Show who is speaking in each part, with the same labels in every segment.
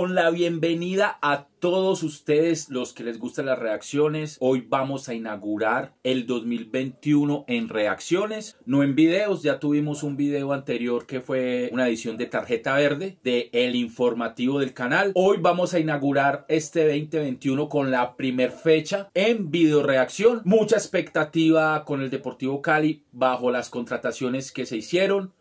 Speaker 1: con la bienvenida a todos ustedes los que les gustan las reacciones. Hoy vamos a inaugurar el 2021 en reacciones, no en videos. Ya tuvimos un video anterior que fue una edición de tarjeta verde de El Informativo del canal. Hoy vamos a inaugurar este 2021 con la primer fecha en video reacción. Mucha expectativa con el Deportivo Cali bajo las contrataciones que se hicieron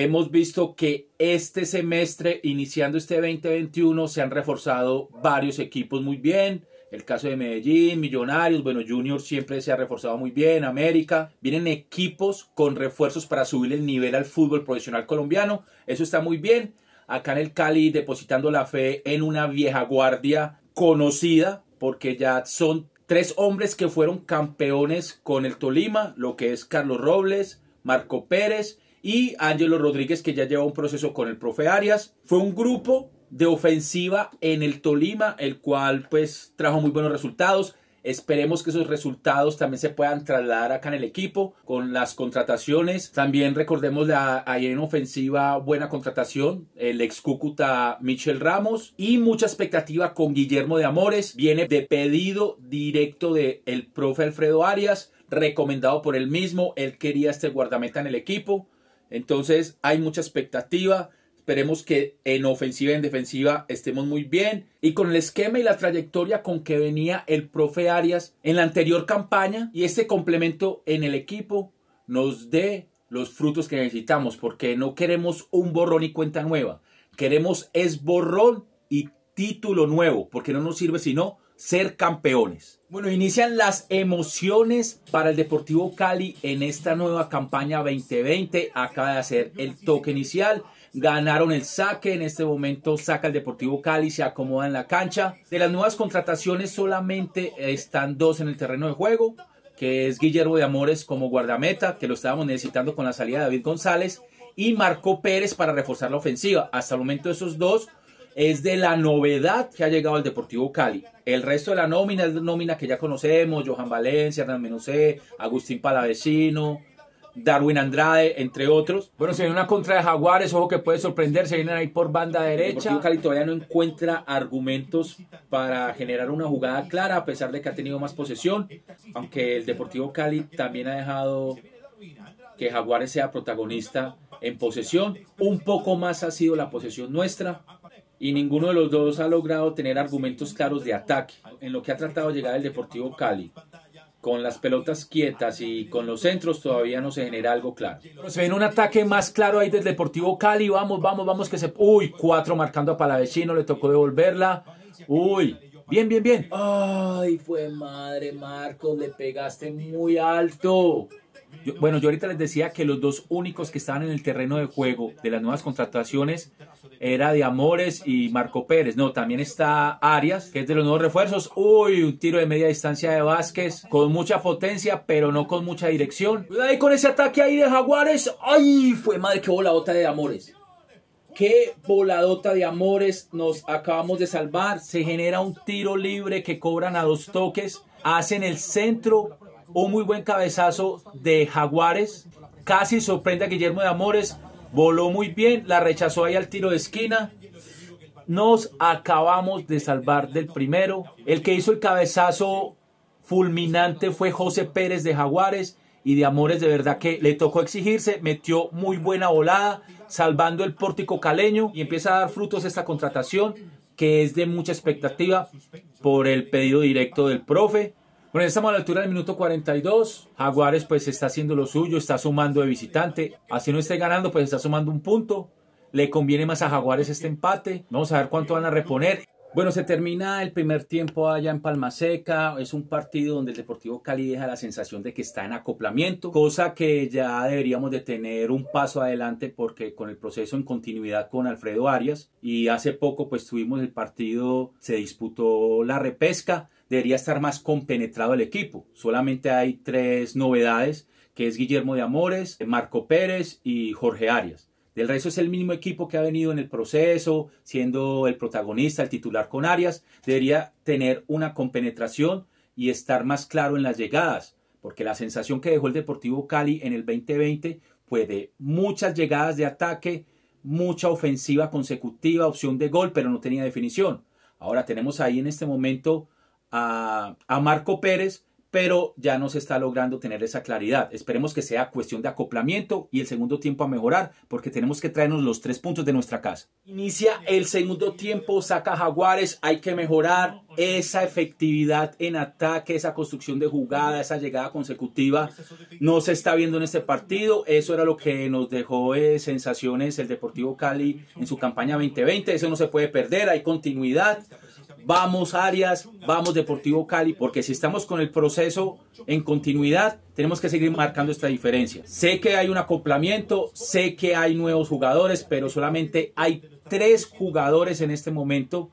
Speaker 1: hemos visto que este semestre, iniciando este 2021, se han reforzado varios equipos muy bien. El caso de Medellín, Millonarios, bueno, Junior siempre se ha reforzado muy bien, América. Vienen equipos con refuerzos para subir el nivel al fútbol profesional colombiano. Eso está muy bien. Acá en el Cali depositando la fe en una vieja guardia conocida, porque ya son tres hombres que fueron campeones con el Tolima, lo que es Carlos Robles, Marco Pérez y Ángelo Rodríguez, que ya lleva un proceso con el profe Arias. Fue un grupo de ofensiva en el Tolima, el cual pues trajo muy buenos resultados. Esperemos que esos resultados también se puedan trasladar acá en el equipo con las contrataciones. También recordemos la ayer en ofensiva buena contratación, el ex Cúcuta Michel Ramos y mucha expectativa con Guillermo de Amores. Viene de pedido directo del el profe Alfredo Arias, recomendado por él mismo. Él quería este guardameta en el equipo. Entonces hay mucha expectativa. Esperemos que en ofensiva y en defensiva estemos muy bien. Y con el esquema y la trayectoria con que venía el profe Arias en la anterior campaña y este complemento en el equipo nos dé los frutos que necesitamos. Porque no queremos un borrón y cuenta nueva. Queremos es borrón y título nuevo. Porque no nos sirve si no ser campeones. Bueno, inician las emociones para el Deportivo Cali en esta nueva campaña 2020. Acaba de hacer el toque inicial. Ganaron el saque, en este momento saca el Deportivo Cali, se acomoda en la cancha. De las nuevas contrataciones solamente están dos en el terreno de juego, que es Guillermo de Amores como guardameta, que lo estábamos necesitando con la salida de David González, y Marco Pérez para reforzar la ofensiva. Hasta el momento esos dos es de la novedad que ha llegado al Deportivo Cali. El resto de la nómina es la nómina que ya conocemos, Johan Valencia, Hernán Menosé, Agustín Palavecino, Darwin Andrade, entre otros. Bueno, se viene una contra de Jaguares, ojo que puede sorprenderse se vienen ahí por banda derecha. Deportivo Cali todavía no encuentra argumentos para generar una jugada clara, a pesar de que ha tenido más posesión, aunque el Deportivo Cali también ha dejado que Jaguares sea protagonista en posesión. Un poco más ha sido la posesión nuestra, y ninguno de los dos ha logrado tener argumentos claros de ataque en lo que ha tratado de llegar el Deportivo Cali. Con las pelotas quietas y con los centros todavía no se genera algo claro. Se viene un ataque más claro ahí del Deportivo Cali. Vamos, vamos, vamos que se... Uy, cuatro marcando a Palavecino, le tocó devolverla. Uy, bien, bien, bien. Ay, fue madre, Marcos, le pegaste muy alto bueno, yo ahorita les decía que los dos únicos que estaban en el terreno de juego de las nuevas contrataciones era de Amores y Marco Pérez. No, también está Arias, que es de los nuevos refuerzos. Uy, un tiro de media distancia de Vázquez, con mucha potencia, pero no con mucha dirección. Pues ahí con ese ataque ahí de Jaguares. ¡Ay! Fue madre, que voladota de Amores. Qué voladota de Amores nos acabamos de salvar. Se genera un tiro libre que cobran a dos toques. Hacen el centro un muy buen cabezazo de Jaguares. Casi sorprende a Guillermo de Amores. Voló muy bien. La rechazó ahí al tiro de esquina. Nos acabamos de salvar del primero. El que hizo el cabezazo fulminante fue José Pérez de Jaguares. Y de Amores de verdad que le tocó exigirse. Metió muy buena volada. Salvando el pórtico caleño. Y empieza a dar frutos esta contratación que es de mucha expectativa por el pedido directo del profe. Bueno, estamos a la altura del minuto 42. Jaguares pues está haciendo lo suyo, está sumando de visitante. Así no esté ganando, pues está sumando un punto. Le conviene más a Jaguares este empate. Vamos a ver cuánto van a reponer. Bueno, se termina el primer tiempo allá en Palma Seca. Es un partido donde el Deportivo Cali deja la sensación de que está en acoplamiento, cosa que ya deberíamos de tener un paso adelante porque con el proceso en continuidad con Alfredo Arias y hace poco pues tuvimos el partido, se disputó la repesca debería estar más compenetrado el equipo. Solamente hay tres novedades, que es Guillermo de Amores, Marco Pérez y Jorge Arias. Del resto es el mismo equipo que ha venido en el proceso, siendo el protagonista, el titular con Arias. Debería tener una compenetración y estar más claro en las llegadas, porque la sensación que dejó el Deportivo Cali en el 2020 fue de muchas llegadas de ataque, mucha ofensiva consecutiva, opción de gol, pero no tenía definición. Ahora tenemos ahí en este momento a, Marco Pérez, pero ya no se está logrando tener esa claridad. Esperemos que sea cuestión de acoplamiento y el segundo tiempo a mejorar, porque tenemos que traernos los tres puntos de nuestra casa. Inicia el segundo tiempo, saca Jaguares, hay que mejorar, esa efectividad en ataque, esa construcción de jugada, esa llegada consecutiva, no se está viendo en este partido. Eso era lo que nos dejó eh, sensaciones el Deportivo Cali en su campaña 2020. Eso no se puede perder, hay continuidad. Vamos Arias, vamos Deportivo Cali, porque si estamos con el proceso en continuidad, tenemos que seguir marcando esta diferencia. Sé que hay un acoplamiento, sé que hay nuevos jugadores, pero solamente hay tres jugadores en este momento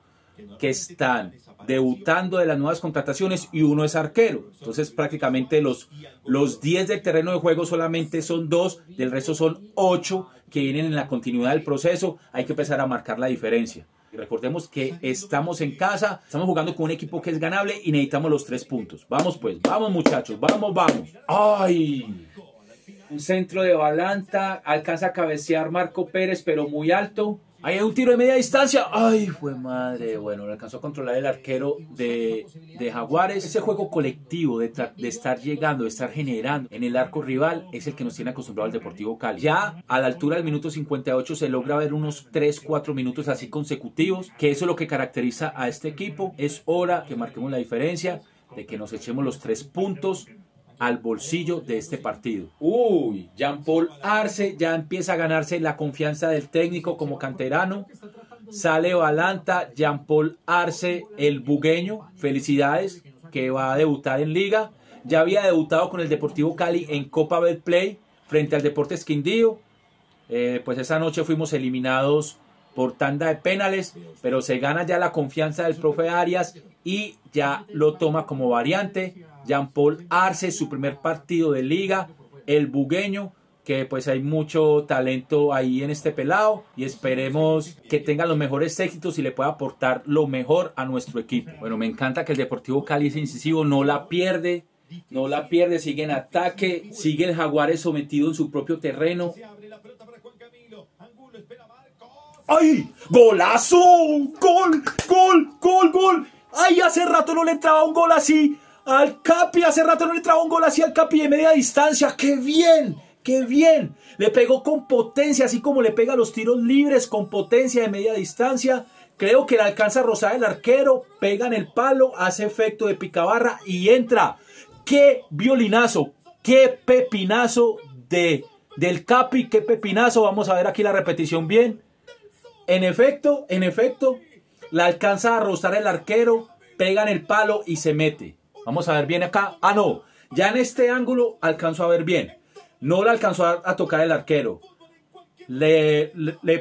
Speaker 1: que están debutando de las nuevas contrataciones y uno es arquero. Entonces prácticamente los, los 10 del terreno de juego solamente son dos, del resto son ocho que vienen en la continuidad del proceso. Hay que empezar a marcar la diferencia. recordemos que estamos en casa, estamos jugando con un equipo que es ganable y necesitamos los tres puntos. Vamos pues, vamos muchachos, vamos, vamos. ¡Ay! Un centro de Balanta, alcanza a cabecear Marco Pérez, pero muy alto. Ahí hay un tiro de media distancia. Ay, fue madre. Bueno, no alcanzó a controlar el arquero de, Jaguares. Ese juego colectivo de, estar llegando, de estar generando en el arco rival es el que nos tiene acostumbrado al Deportivo Cali. Ya a la altura del minuto 58 se logra ver unos 3, 4 minutos así consecutivos, que eso es lo que caracteriza a este equipo. Es hora que marquemos la diferencia, de que nos echemos los 3 puntos al bolsillo de este partido. Uy, Jean Paul Arce ya empieza a ganarse la confianza del técnico como canterano. Sale Valanta, Jean Paul Arce, el bugueño, felicidades, que va a debutar en liga. Ya había debutado con el Deportivo Cali en Copa Betplay frente al Deportes Quindío. Eh, pues esa noche fuimos eliminados por tanda de penales, pero se gana ya la confianza del profe Arias y ya lo toma como variante Jean-Paul Arce, su primer partido de liga, el bugueño, que pues hay mucho talento ahí en este pelado y esperemos que tenga los mejores éxitos y le pueda aportar lo mejor a nuestro equipo. Bueno, me encanta que el Deportivo Cali es incisivo, no la pierde, no la pierde, sigue en ataque, sigue el Jaguares sometido en su propio terreno. ¡Ay! ¡Golazo! ¡Gol! ¡Gol! ¡Gol! ¡Gol! ¡Ay! Hace rato no le entraba un gol así al Capi, hace rato no le trajo un gol así al Capi de media distancia. ¡Qué bien! ¡Qué bien! Le pegó con potencia, así como le pega los tiros libres con potencia de media distancia. Creo que le alcanza a rozar el arquero, pega en el palo, hace efecto de picabarra y entra. ¡Qué violinazo! ¡Qué pepinazo de, del Capi! ¡Qué pepinazo! Vamos a ver aquí la repetición bien. En efecto, en efecto, le alcanza a rozar el arquero, pega en el palo y se mete. Vamos a ver bien acá. Ah, no. Ya en este ángulo alcanzó a ver bien. No le alcanzó a, tocar el arquero. Le,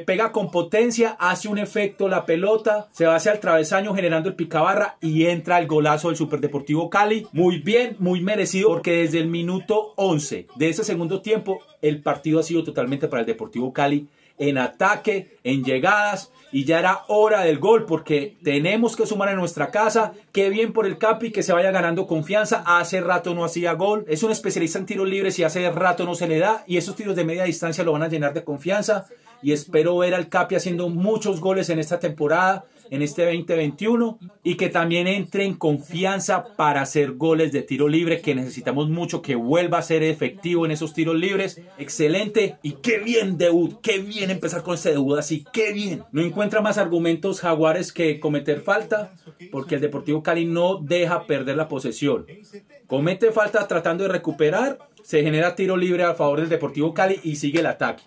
Speaker 1: pega con potencia, hace un efecto la pelota, se va hacia el travesaño generando el picabarra y entra el golazo del Superdeportivo Cali. Muy bien, muy merecido, porque desde el minuto 11 de ese segundo tiempo el partido ha sido totalmente para el Deportivo Cali en ataque, en llegadas. Y ya era hora del gol porque tenemos que sumar en nuestra casa. Qué bien por el Capi que se vaya ganando confianza. Hace rato no hacía gol. Es un especialista en tiros libres y hace rato no se le da. Y esos tiros de media distancia lo van a llenar de confianza y espero ver al Capi haciendo muchos goles en esta temporada, en este 2021 y que también entre en confianza para hacer goles de tiro libre que necesitamos mucho que vuelva a ser efectivo en esos tiros libres. Excelente y qué bien debut, qué bien empezar con ese debut así, qué bien. No encuentra más argumentos Jaguares que cometer falta porque el Deportivo Cali no deja perder la posesión. Comete falta tratando de recuperar, se genera tiro libre a favor del Deportivo Cali y sigue el ataque.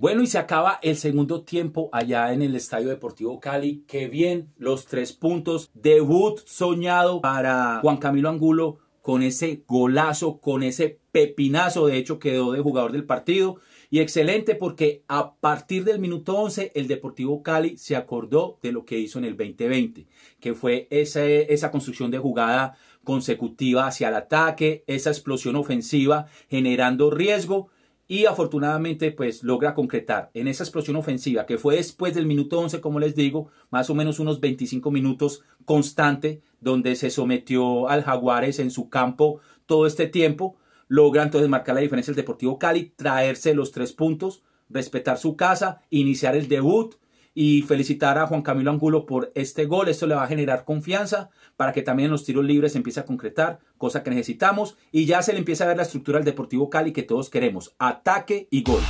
Speaker 1: Bueno, y se acaba el segundo tiempo allá en el Estadio Deportivo Cali. Qué bien, los tres puntos. Debut soñado para Juan Camilo Angulo con ese golazo, con ese pepinazo. De hecho, quedó de jugador del partido. Y excelente porque a partir del minuto 11 el Deportivo Cali se acordó de lo que hizo en el 2020, que fue esa construcción de jugada consecutiva hacia el ataque, esa explosión ofensiva generando riesgo y afortunadamente pues logra concretar en esa explosión ofensiva que fue después del minuto 11 como les digo más o menos unos 25 minutos constante donde se sometió al Jaguares en su campo todo este tiempo logra entonces marcar la diferencia el Deportivo Cali traerse los tres puntos respetar su casa iniciar el debut y felicitar a Juan Camilo Angulo por este gol. Esto le va a generar confianza para que también en los tiros libres se empiece a concretar, cosa que necesitamos. Y ya se le empieza a ver la estructura del Deportivo Cali que todos queremos. Ataque y gol.